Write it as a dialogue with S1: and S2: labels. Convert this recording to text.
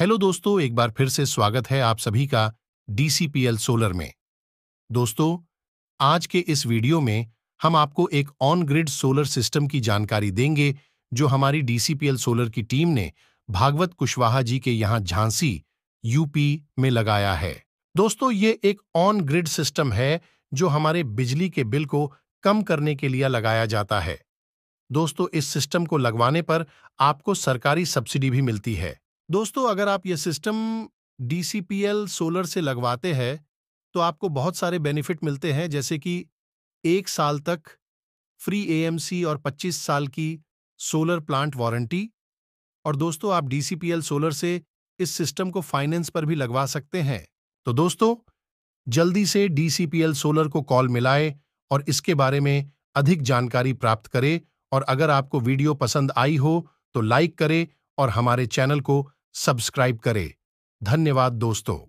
S1: hello दोस्तों एक बार फिर से स्वागत है आप सभी का डीसीपीएल सोलर में दोस्तों आज के इस वीडियो में हम आपको एक ऑन ग्रिड सोलर सिस्टम की जानकारी देंगे जो हमारी डीसीपीएल सोलर की टीम ने भागवत कुशवाहा जी के यहाँ झांसी यूपी में लगाया है दोस्तों ये एक ऑन ग्रिड सिस्टम है जो हमारे बिजली के बिल को कम करने के लिए लगाया जाता है दोस्तों इस सिस्टम को लगवाने पर आपको सरकारी सब्सिडी भी मिलती है दोस्तों अगर आप ये सिस्टम डीसीपीएल सोलर से लगवाते हैं तो आपको बहुत सारे बेनिफिट मिलते हैं जैसे कि एक साल तक फ्री एएमसी और 25 साल की सोलर प्लांट वारंटी और दोस्तों आप डीसीपीएल सोलर से इस सिस्टम को फाइनेंस पर भी लगवा सकते हैं तो दोस्तों जल्दी से डीसीपीएल सोलर को कॉल मिलाए और इसके बारे में अधिक जानकारी प्राप्त करें और अगर आपको वीडियो पसंद आई हो तो लाइक करें और हमारे चैनल को सब्सक्राइब करें धन्यवाद दोस्तों